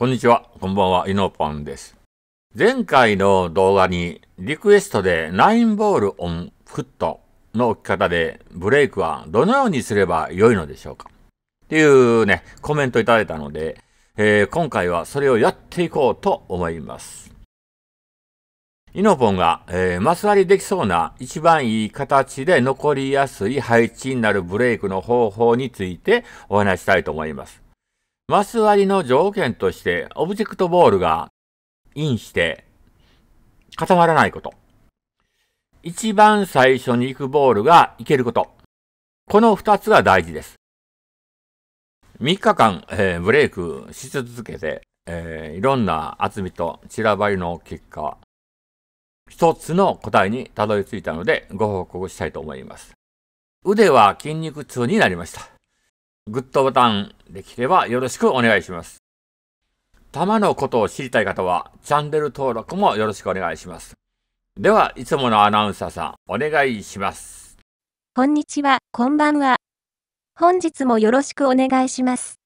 こんにちは、こんばんは、イノポンです。前回の動画にリクエストでナインボールオンフットの置き方でブレイクはどのようにすれば良いのでしょうかっていうね、コメントいただいたので、えー、今回はそれをやっていこうと思います。イノポンが、えー、マス割りできそうな一番いい形で残りやすい配置になるブレイクの方法についてお話したいと思います。マス割りの条件として、オブジェクトボールがインして固まらないこと。一番最初に行くボールがいけること。この二つが大事です。3日間、えー、ブレイクし続けて、えー、いろんな厚みと散らばりの結果、一つの答えにたどり着いたのでご報告したいと思います。腕は筋肉痛になりました。グッドボタンできればよろしくお願いします。玉のことを知りたい方はチャンネル登録もよろしくお願いします。では、いつものアナウンサーさん、お願いします。こんにちは、こんばんは。本日もよろしくお願いします。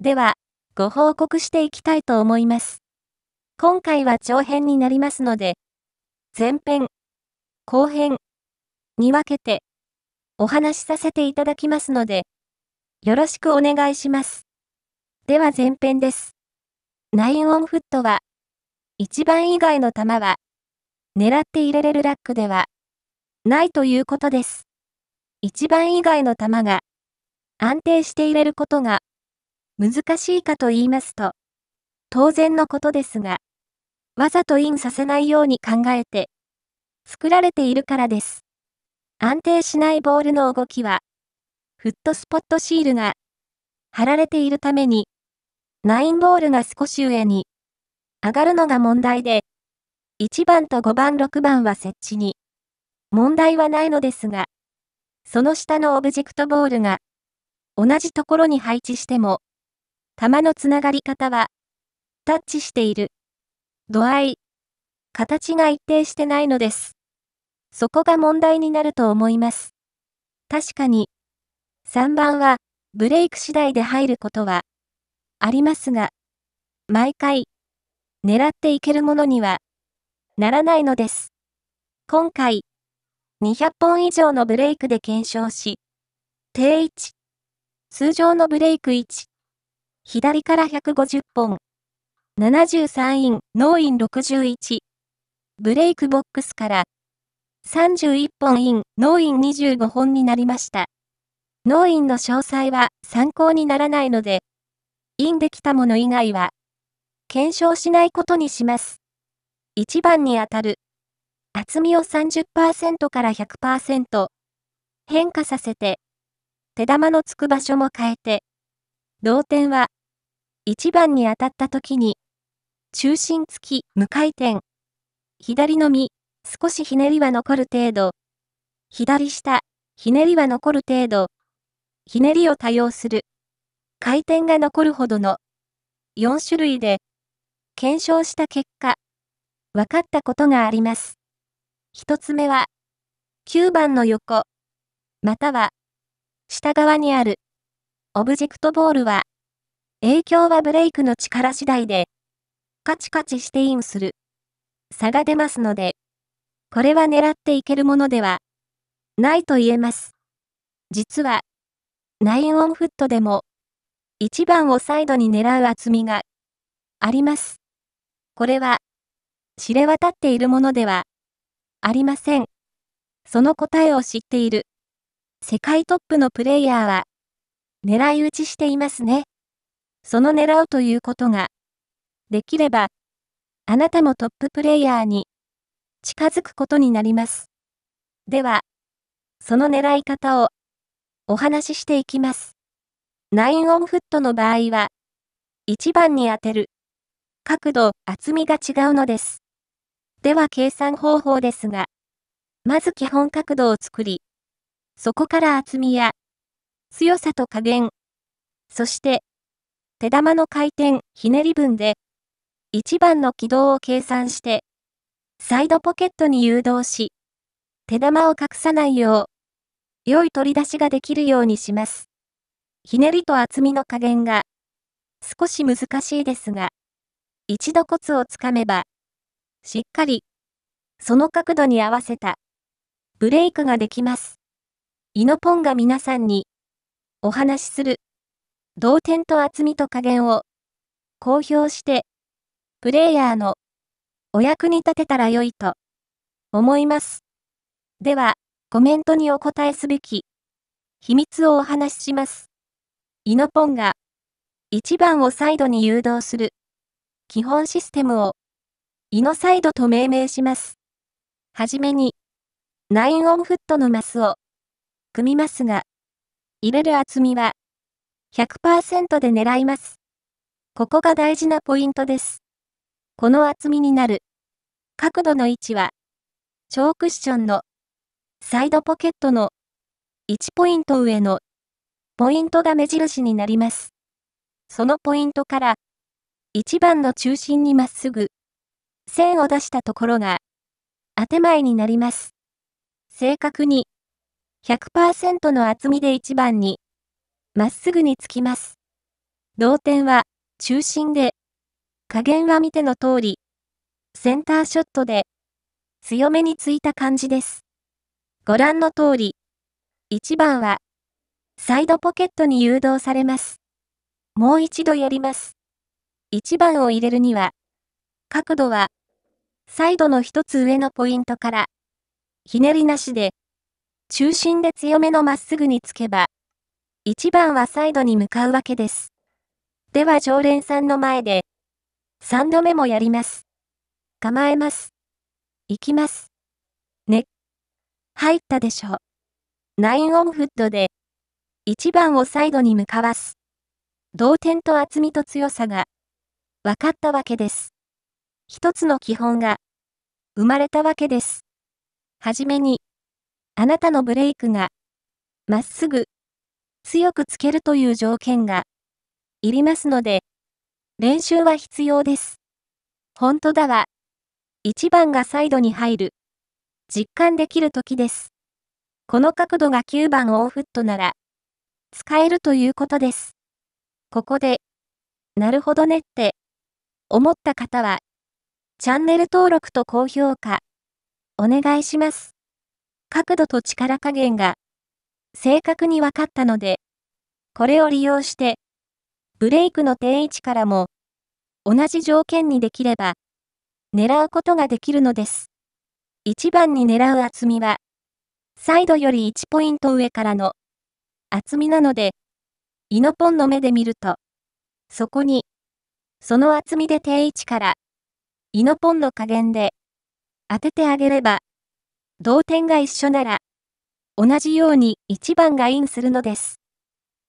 では、ご報告していきたいと思います。今回は長編になりますので、前編、後編に分けてお話しさせていただきますので、よろしくお願いします。では前編です。ナインオンフットは、一番以外の球は、狙って入れれるラックでは、ないということです。1番以外の球が、安定して入れることが、難しいかと言いますと、当然のことですが、わざとインさせないように考えて、作られているからです。安定しないボールの動きは、フットスポットシールが貼られているために、ナインボールが少し上に上がるのが問題で、1番と5番6番は設置に問題はないのですが、その下のオブジェクトボールが同じところに配置しても、球のつながり方はタッチしている度合い、形が一定してないのです。そこが問題になると思います。確かに、3番は、ブレイク次第で入ることは、ありますが、毎回、狙っていけるものには、ならないのです。今回、200本以上のブレイクで検証し、定位置、通常のブレイク位置、左から150本、73イン、ノーイン61、ブレイクボックスから31本イン、脳イン25本になりました。脳インの詳細は参考にならないので、インできたもの以外は、検証しないことにします。1番に当たる。厚みを30%から100%変化させて、手玉のつく場所も変えて、同点は、1番に当たった時に、中心付き、無回転、左のみ、少しひねりは残る程度。左下、ひねりは残る程度。ひねりを多用する。回転が残るほどの。4種類で、検証した結果、分かったことがあります。1つ目は、9番の横、または、下側にある、オブジェクトボールは、影響はブレイクの力次第で、カチカチしてインする。差が出ますので、これは狙っていけるものではないと言えます。実は、ナインオンフットでも、1番をサイドに狙う厚みがあります。これは、知れ渡っているものではありません。その答えを知っている世界トップのプレイヤーは、狙い撃ちしていますね。その狙うということが、できれば、あなたもトッププレイヤーに近づくことになります。では、その狙い方をお話ししていきます。ナインオンフットの場合は、1番に当てる。角度、厚みが違うのです。では計算方法ですが、まず基本角度を作り、そこから厚みや、強さと加減、そして、手玉の回転、ひねり分で、1番の軌道を計算して、サイドポケットに誘導し、手玉を隠さないよう、良い取り出しができるようにします。ひねりと厚みの加減が、少し難しいですが、一度コツをつかめば、しっかり、その角度に合わせた、ブレイクができます。イノポンが皆さんに、お話しする、同点と厚みと加減を、公表して、プレイヤーのお役に立てたら良いと思います。では、コメントにお答えすべき秘密をお話しします。イノポンが1番をサイドに誘導する基本システムをイノサイドと命名します。はじめにナインオンフットのマスを組みますが、入れる厚みは100%で狙います。ここが大事なポイントです。この厚みになる。角度の位置は、超クッションの、サイドポケットの、1ポイント上の、ポイントが目印になります。そのポイントから、1番の中心にまっすぐ、線を出したところが、当て前になります。正確に、100%の厚みで1番に、まっすぐにつきます。同点は、中心で、加減は見ての通り、センターショットで、強めについた感じです。ご覧の通り、1番は、サイドポケットに誘導されます。もう一度やります。1番を入れるには、角度は、サイドの一つ上のポイントから、ひねりなしで、中心で強めのまっすぐにつけば、1番はサイドに向かうわけです。では常連さんの前で、三度目もやります。構えます。行きます。ね。入ったでしょう。ナインオンフッドで、1番をサイドに向かわす。同点と厚みと強さが、分かったわけです。一つの基本が、生まれたわけです。はじめに、あなたのブレイクが、まっすぐ、強くつけるという条件が、いりますので、練習は必要です。本当だわ。1番がサイドに入る。実感できる時です。この角度が9番オーフットなら、使えるということです。ここで、なるほどねって、思った方は、チャンネル登録と高評価、お願いします。角度と力加減が、正確に分かったので、これを利用して、ブレイクの定位置からも、同じ条件にできれば、狙うことができるのです。1番に狙う厚みは、サイドより1ポイント上からの厚みなので、イノポンの目で見ると、そこに、その厚みで定位置から、イノポンの加減で、当ててあげれば、同点が一緒なら、同じように1番がインするのです。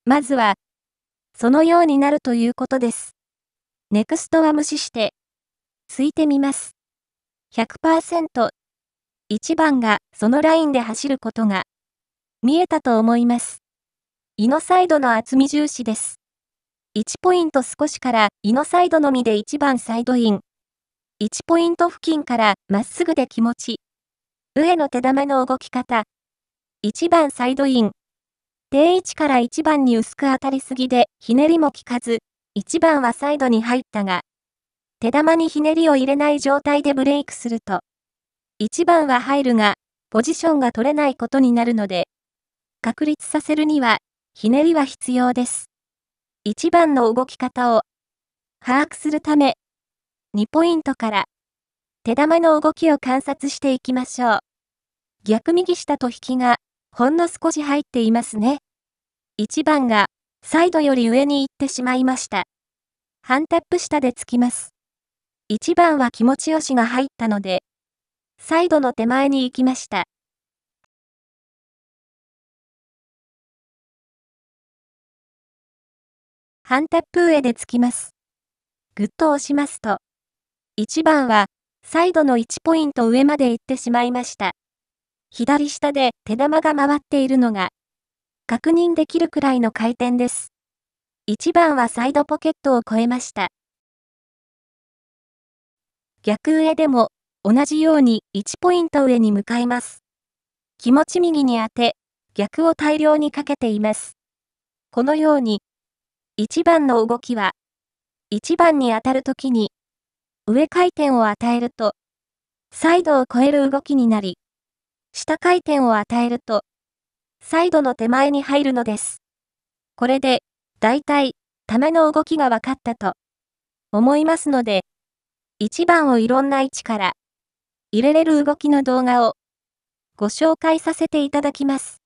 まずは、そのようになるということです。ネクストは無視して、ついてみます。100%。1番がそのラインで走ることが、見えたと思います。イノサイドの厚み重視です。1ポイント少しからイノサイドのみで1番サイドイン。1ポイント付近からまっすぐで気持ち。上の手玉の動き方。1番サイドイン。定位置から1番に薄く当たりすぎで、ひねりも効かず、1番はサイドに入ったが、手玉にひねりを入れない状態でブレイクすると、1番は入るが、ポジションが取れないことになるので、確立させるには、ひねりは必要です。1番の動き方を把握するため、2ポイントから、手玉の動きを観察していきましょう。逆右下と引きが、ほんの少し入っていますね。1番が、サイドより上に行ってしまいました。ハンタップ下でつきます。1番は気持ちよしが入ったので、サイドの手前に行きました。ハンタップ上でつきます。ぐっと押しますと、1番は、サイドの1ポイント上まで行ってしまいました。左下で手玉が回っているのが確認できるくらいの回転です。1番はサイドポケットを越えました。逆上でも同じように1ポイント上に向かいます。気持ち右に当て、逆を大量にかけています。このように、1番の動きは、1番に当たるときに、上回転を与えると、サイドを超える動きになり、下回転を与えると、サイドの手前に入るのです。これで、大体、球の動きが分かったと、思いますので、1番をいろんな位置から、入れれる動きの動画を、ご紹介させていただきます。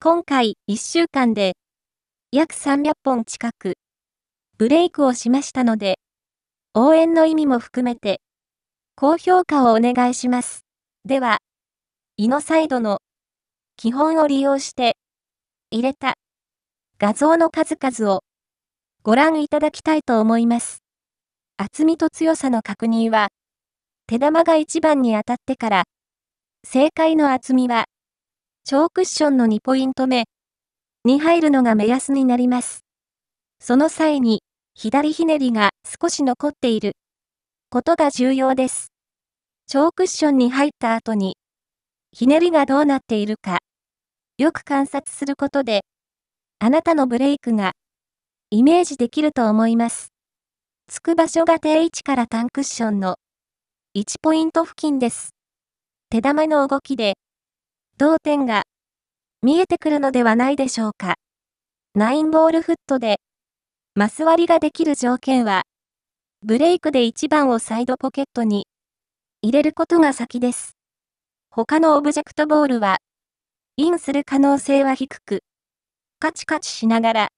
今回、1週間で、約300本近く、ブレイクをしましたので、応援の意味も含めて、高評価をお願いします。では、イノサイドの基本を利用して入れた画像の数々をご覧いただきたいと思います。厚みと強さの確認は手玉が1番に当たってから正解の厚みは超クッションの2ポイント目に入るのが目安になります。その際に左ひねりが少し残っていることが重要です。超クッションに入った後にひねりがどうなっているか、よく観察することで、あなたのブレイクが、イメージできると思います。つく場所が定位置からタンクッションの1ポイント付近です。手玉の動きで、同点が見えてくるのではないでしょうか。ナインボールフットで、マス割りができる条件は、ブレイクで1番をサイドポケットに入れることが先です。他のオブジェクトボールは、インする可能性は低く、カチカチしながら、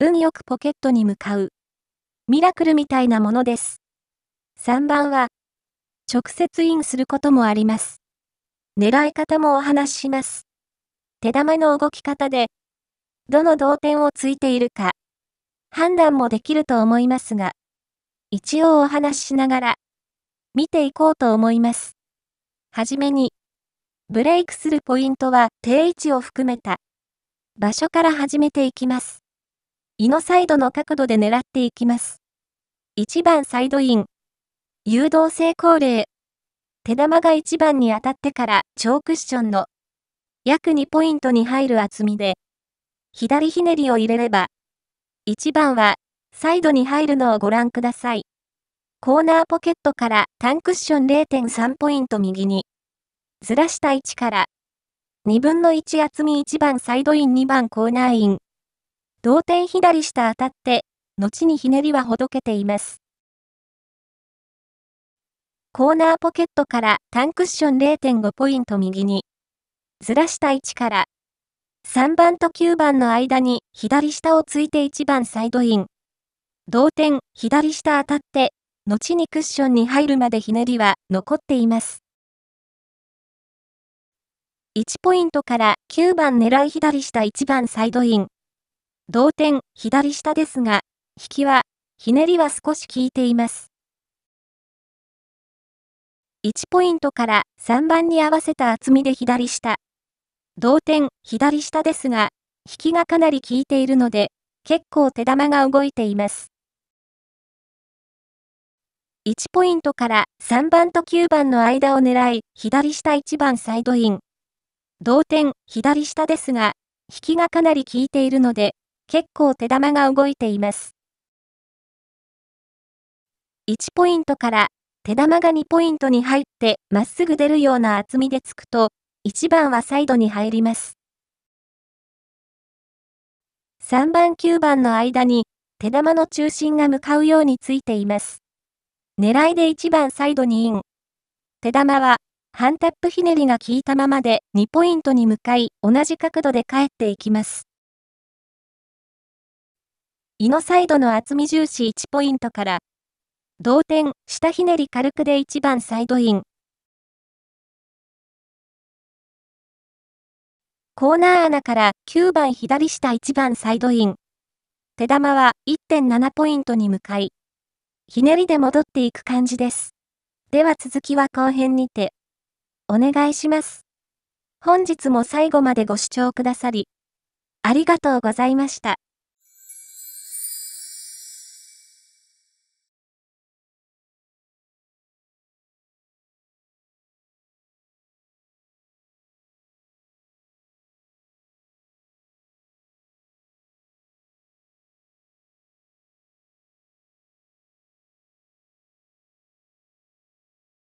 運よくポケットに向かう、ミラクルみたいなものです。3番は、直接インすることもあります。狙い方もお話しします。手玉の動き方で、どの同点をついているか、判断もできると思いますが、一応お話ししながら、見ていこうと思います。はじめに。ブレイクするポイントは定位置を含めた場所から始めていきます。胃のサイドの角度で狙っていきます。1番サイドイン。誘導成功例。手玉が1番に当たってから超クッションの約2ポイントに入る厚みで、左ひねりを入れれば、1番はサイドに入るのをご覧ください。コーナーポケットからタンクッション0.3ポイント右に、ずらした位置から、2分の1厚み1番サイドイン2番コーナーイン。同点左下当たって、後にひねりはほどけています。コーナーポケットからタンクッション0.5ポイント右に、ずらした位置から、3番と9番の間に左下をついて1番サイドイン。同点左下当たって、後にクッションに入るまでひねりは残っています。1ポイントから9番狙い左下1番サイドイン。同点左下ですが、引きは、ひねりは少し効いています。1ポイントから3番に合わせた厚みで左下。同点左下ですが、引きがかなり効いているので、結構手玉が動いています。1ポイントから3番と9番の間を狙い、左下1番サイドイン。同点、左下ですが、引きがかなり効いているので、結構手玉が動いています。1ポイントから手玉が2ポイントに入ってまっすぐ出るような厚みでつくと、1番はサイドに入ります。3番9番の間に手玉の中心が向かうようについています。狙いで1番サイドにイン。手玉は、ハンタップひねりが効いたままで2ポイントに向かい、同じ角度で帰っていきます。胃のサイドの厚み重視1ポイントから、同点、下ひねり軽くで1番サイドイン。コーナー穴から9番左下1番サイドイン。手玉は1.7ポイントに向かい、ひねりで戻っていく感じです。では続きは後編にて。お願いします。本日も最後までご視聴くださり、ありがとうございました。